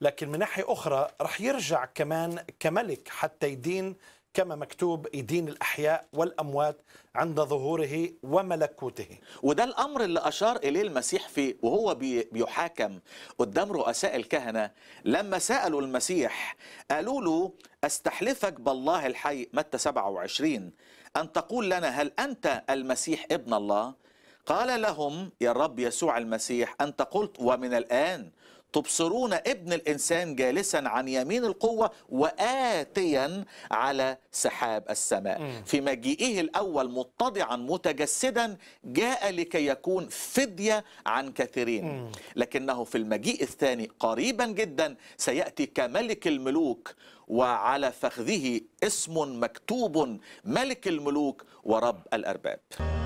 لكن من ناحية أخرى رح يرجع كمان كملك حتى يدين كما مكتوب يدين الأحياء والأموات عند ظهوره وملكوته وده الأمر اللي أشار إليه المسيح في وهو بيحاكم قدام رؤساء الكهنة لما سألوا المسيح قالوا له أستحلفك بالله الحي متى 27 أن تقول لنا هل أنت المسيح ابن الله قال لهم يا الرب يسوع المسيح أنت قلت ومن الآن تبصرون ابن الإنسان جالسا عن يمين القوة وآتيا على سحاب السماء في مجيئه الأول متضعا متجسدا جاء لكي يكون فدية عن كثيرين لكنه في المجيء الثاني قريبا جدا سيأتي كملك الملوك وعلى فخذه اسم مكتوب ملك الملوك ورب الأرباب